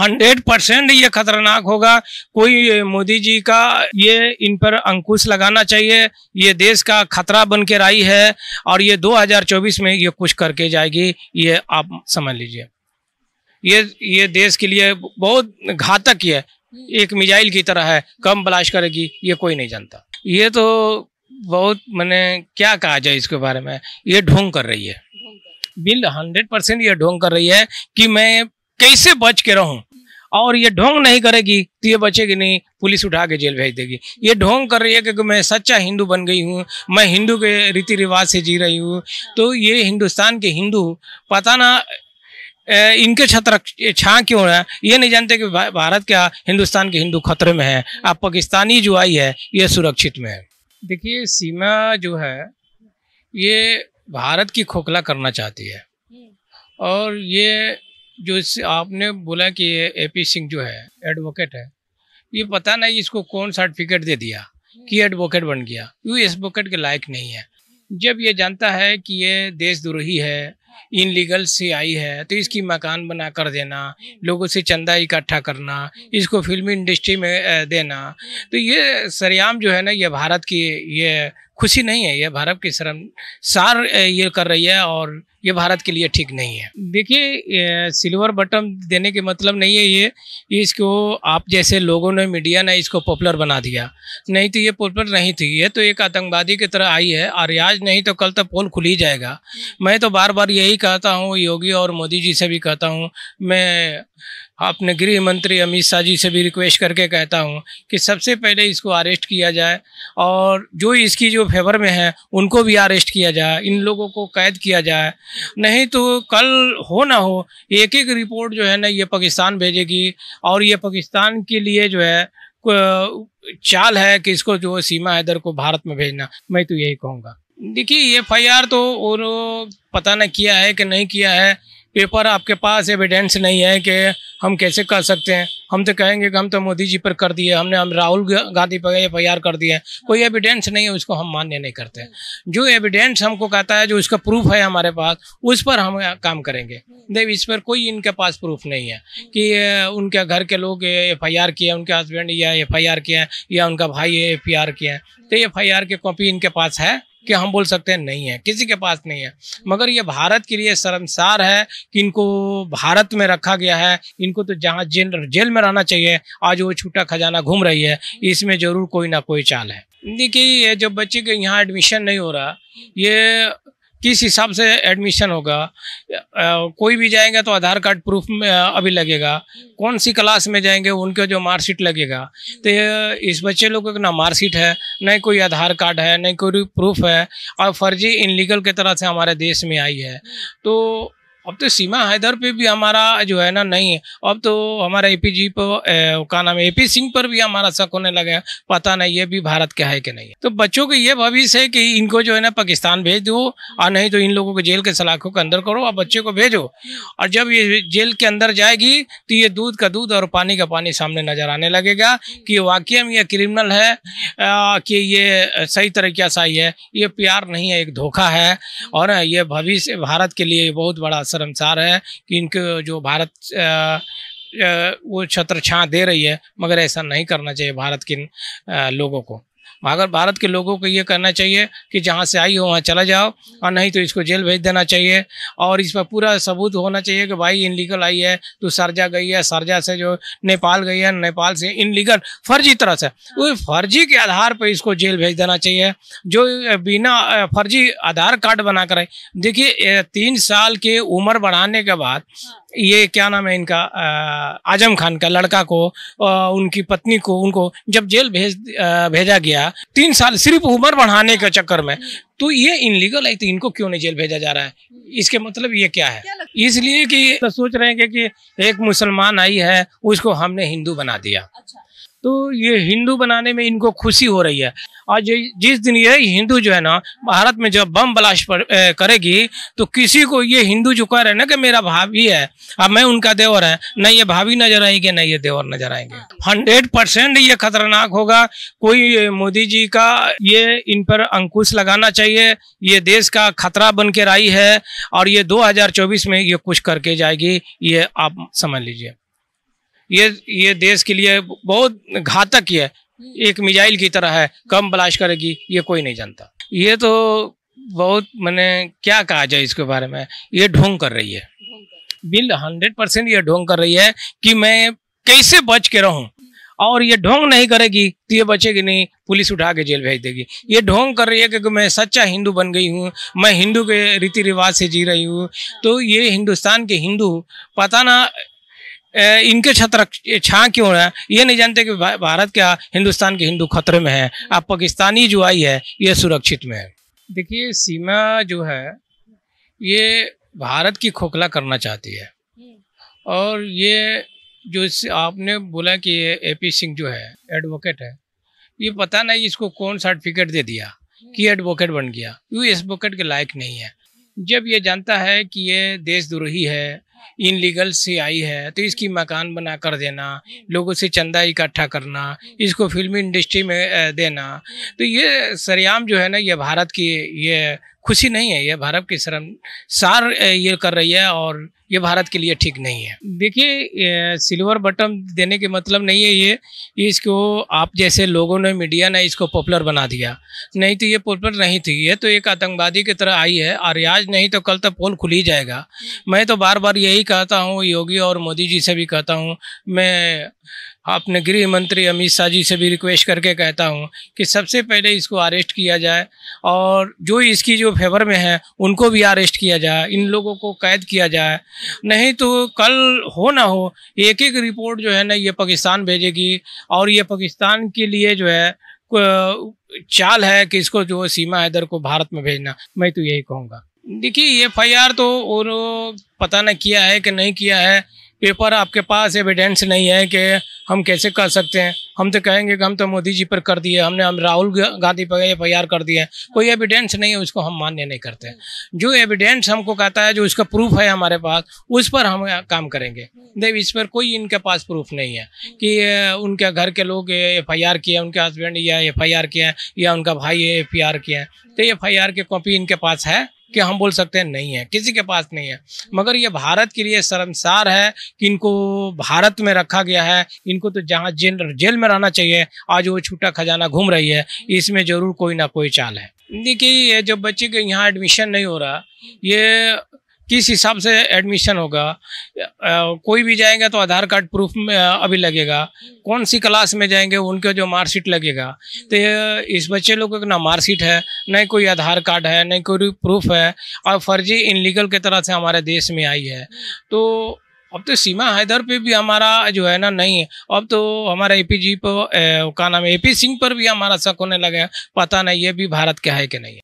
Hundred percent ये खतरनाक होगा कोई मोदी जी का ये इन पर अंकुश लगाना चाहिए ये देश का खतरा बन के आई है और ये 2024 में ये कुछ करके जाएगी ये आप समझ लीजिए ये ये देश के लिए बहुत घातक है एक मिजाइल की तरह है कम ब्लास्ट करेगी ये कोई नहीं जानता ये तो बहुत मैंने क्या कहा जाए इसके बारे में ये ढोंग कर रही है बिल हंड्रेड परसेंट ये ढोंग कर रही है कि मैं कैसे बच के रहूं और ये ढोंग नहीं करेगी तो ये बचेगी नहीं पुलिस उठा के जेल भेज देगी ये ढोंग कर रही है क्योंकि मैं सच्चा हिंदू बन गई हूँ मैं हिंदू के रीति रिवाज से जी रही हूँ तो ये हिंदुस्तान के हिंदू पता ना इनके छत्र छा क्यों है ये नहीं जानते कि भारत क्या हिंदुस्तान के हिंदू खतरे में है अब पाकिस्तानी जो आई है ये सुरक्षित में है देखिए सीमा जो है ये भारत की खोखला करना चाहती है और ये जो इस आपने बोला कि ए पी सिंह जो है एडवोकेट है ये पता नहीं इसको कौन सर्टिफिकेट दे दिया कि एडवोकेट बन गया इस एडवोकेट के लायक नहीं है जब ये जानता है कि ये देशद्रोही है इनलीगल से आई है तो इसकी मकान बना कर देना लोगों से चंदा इकट्ठा करना इसको फिल्मी इंडस्ट्री में देना तो ये सरेआम जो है ना ये भारत की ये खुशी नहीं है ये भारत की शर्म सार ये कर रही है और ये भारत के लिए ठीक नहीं है देखिए सिल्वर बटन देने के मतलब नहीं है ये इसको आप जैसे लोगों ने मीडिया ने इसको पॉपुलर बना दिया नहीं तो ये पॉपुलर नहीं थी ये तो एक आतंकवादी की तरह आई है और आज नहीं तो कल तक तो पोल खुल ही जाएगा मैं तो बार बार यही कहता हूँ योगी और मोदी जी से भी कहता हूँ मैं आपने गृह मंत्री अमित शाह जी से भी रिक्वेस्ट करके कहता हूँ कि सबसे पहले इसको अरेस्ट किया जाए और जो इसकी जो फेवर में है उनको भी अरेस्ट किया जाए इन लोगों को कैद किया जाए नहीं तो कल हो ना हो एक एक रिपोर्ट जो है ना ये पाकिस्तान भेजेगी और ये पाकिस्तान के लिए जो है चाल है कि इसको जो सीमा हैदर को भारत में भेजना मैं तो यही कहूँगा देखिए एफ आई तो और पता न किया है कि नहीं किया है पेपर आपके पास एविडेंस नहीं है कि हम कैसे कर सकते हैं हम तो कहेंगे कि हम तो मोदी जी पर कर दिए हमने हम राहुल गांधी पर एफ आई कर दिए कोई एविडेंस नहीं है उसको हम मान्य नहीं करते जो एविडेंस हमको कहता है जो उसका प्रूफ है हमारे पास उस पर हम काम करेंगे देव इस पर कोई इनके पास प्रूफ नहीं है कि उनके घर के लोग एफ आई आर किए उनके हस्बैंड या एफ आई आर किए या उनका भाई एफ आई आर किए तो एफ आई आर की कॉपी इनके पास है कि हम बोल सकते हैं नहीं है किसी के पास नहीं है मगर ये भारत के लिए शर्मसार है कि इनको भारत में रखा गया है इनको तो जहाँ जेल जेल में रहना चाहिए आज वो छूटा खजाना घूम रही है इसमें ज़रूर कोई ना कोई चाल है देखिए ये जो बच्चे के यहाँ एडमिशन नहीं हो रहा ये किस हिसाब से एडमिशन होगा कोई भी जाएगा तो आधार कार्ड प्रूफ में अभी लगेगा कौन सी क्लास में जाएंगे उनके जो मार्कशीट लगेगा तो इस बच्चे लोग ना मार्कशीट है न कोई आधार कार्ड है न कोई प्रूफ है और फर्जी इनलीगल के तरह से हमारे देश में आई है तो अब तो सीमा हैदर पे भी हमारा जो है ना नहीं है अब तो हमारा एपीजी जी पर का नाम एपी सिंह पर भी हमारा शक होने लगा है पता नहीं ये भी भारत के है कि नहीं तो बच्चों के ये भविष्य है कि इनको जो है ना पाकिस्तान भेज दो और नहीं तो इन लोगों को जेल के सलाखों के अंदर करो और बच्चे को भेजो और जब ये जेल के अंदर जाएगी तो ये दूध का दूध और पानी का पानी सामने नजर आने लगेगा कि वाक्य में यह क्रिमिनल है कि ये सही तरीके से आई है ये प्यार नहीं है एक धोखा है और ये भविष्य भारत के लिए बहुत बड़ा असर शर्मसार है कि इनको जो भारत आ, वो छत्र छाँ दे रही है मगर ऐसा नहीं करना चाहिए भारत के लोगों को मगर भारत के लोगों को ये करना चाहिए कि जहाँ से आई हो वहाँ चला जाओ और नहीं तो इसको जेल भेज देना चाहिए और इस पर पूरा सबूत होना चाहिए कि भाई इनलीगल आई है तो सरजा गई है सरजा से जो नेपाल गई है नेपाल से इनलीगल फर्जी तरह से वो तो फर्जी के आधार पर इसको जेल भेज देना चाहिए जो बिना फर्जी आधार कार्ड बना कर देखिए तीन साल के उम्र बढ़ाने के बाद ये क्या नाम है इनका आजम खान का लड़का को उनकी पत्नी को उनको जब जेल भेज भेजा गया तीन साल सिर्फ उम्र बढ़ाने के चक्कर में तो ये इनलीगल है तो इनको क्यों नहीं जेल भेजा जा रहा है इसके मतलब ये क्या है इसलिए कि तो सोच रहे हैं कि, कि एक मुसलमान आई है उसको हमने हिंदू बना दिया अच्छा। तो ये हिंदू बनाने में इनको खुशी हो रही है और जिस दिन ये हिंदू जो है ना भारत में जब बम ब्लास्ट करेगी तो किसी को ये हिंदू जो कह रहे ना कि मेरा भाभी है अब मैं उनका देवर है न ये भाभी नजर आएंगे न ये देवर नजर आएंगे हंड्रेड परसेंट ये खतरनाक होगा कोई मोदी जी का ये इन पर अंकुश लगाना चाहिए ये देश का खतरा बनकर आई है और ये दो में ये कुछ करके जाएगी ये आप समझ लीजिए ये ये देश के लिए बहुत घातक है एक मिजाइल की तरह है कम बलाश करेगी ये कोई नहीं जानता ये तो बहुत मैंने क्या कहा जाए इसके बारे में ये ढोंग कर रही है बिल हंड्रेड परसेंट ये ढोंग कर रही है कि मैं कैसे बच के रहूं और ये ढोंग नहीं करेगी तो ये बचेगी नहीं पुलिस उठा के जेल भेज देगी ये ढोंग कर रही है क्योंकि मैं सच्चा हिंदू बन गई हूँ मैं हिंदू के रीति रिवाज से जी रही हूँ तो ये हिंदुस्तान के हिंदू पता ना इनके छत्र छा क्यों है ये नहीं जानते कि भारत क्या हिंदुस्तान के हिंदू खतरे में है अब पाकिस्तानी जो आई है ये सुरक्षित में है देखिए सीमा जो है ये भारत की खोखला करना चाहती है और ये जो आपने बोला कि ए पी सिंह जो है एडवोकेट है ये पता नहीं इसको कौन सर्टिफिकेट दे दिया कि एडवोकेट बन गया ये एडवोकेट के लायक नहीं है जब ये जानता है कि ये देशद्रोही है इनलीगल से आई है तो इसकी मकान बना कर देना लोगों से चंदा इकट्ठा करना इसको फिल्म इंडस्ट्री में देना तो ये सरेआम जो है ना ये भारत की ये खुशी नहीं है ये भारत की शर्म सार ये कर रही है और ये भारत के लिए ठीक नहीं है देखिए सिल्वर बटन देने के मतलब नहीं है ये इसको आप जैसे लोगों ने मीडिया ने इसको पॉपुलर बना दिया नहीं तो ये पॉपुलर नहीं थी ये तो एक आतंकवादी की तरह आई है और आज नहीं तो कल तक पोल खुल ही जाएगा मैं तो बार बार यही कहता हूँ योगी और मोदी जी से भी कहता हूँ मैं आपने गृह मंत्री अमित शाह जी से भी रिक्वेस्ट करके कहता हूँ कि सबसे पहले इसको अरेस्ट किया जाए और जो इसकी जो फेवर में है उनको भी अरेस्ट किया जाए इन लोगों को कैद किया जाए नहीं तो कल हो ना हो एक एक रिपोर्ट जो है ना ये पाकिस्तान भेजेगी और ये पाकिस्तान के लिए जो है चाल है कि इसको जो सीमा हैदर को भारत में भेजना मैं तो यही कहूँगा देखिए एफ आई आर तो और पता न किया है कि नहीं किया है पेपर आपके पास एविडेंस नहीं है कि हम कैसे कर सकते हैं हम तो कहेंगे कि हम तो मोदी जी पर कर दिए हमने हम राहुल गांधी पर एफ आई कर दिए कोई एविडेंस नहीं है उसको हम मान्य नहीं करते जो एविडेंस हमको कहता है जो उसका प्रूफ है हमारे पास उस पर हम काम करेंगे देव इस पर कोई इनके पास प्रूफ नहीं है कि उनके घर के लोग एफ आई आर किए उनके हस्बैंड या एफ आई आर किए या उनका भाई एफ आई आर किए तो एफ आई आर की कॉपी इनके पास है कि हम बोल सकते हैं नहीं है किसी के पास नहीं है मगर ये भारत के लिए शर्मसार है कि इनको भारत में रखा गया है इनको तो जहाँ जेल जेल में रहना चाहिए आज वो छूटा खजाना घूम रही है इसमें ज़रूर कोई ना कोई चाल है देखिए ये जो बच्चे के यहाँ एडमिशन नहीं हो रहा ये किस हिसाब से एडमिशन होगा कोई भी जाएगा तो आधार कार्ड प्रूफ में अभी लगेगा कौन सी क्लास में जाएंगे उनके जो मार्कशीट लगेगा तो इस बच्चे लोग का ना मार्कशीट है न कोई आधार कार्ड है न कोई प्रूफ है और फर्जी इनलीगल के तरह से हमारे देश में आई है तो अब तो सीमा हैदर पे भी हमारा जो है ना नहीं है अब तो हमारा ए पी जी पर का नाम है ए पी सिंह पर भी हमारा शक होने लगे पता नहीं ये भी भारत के है कि नहीं है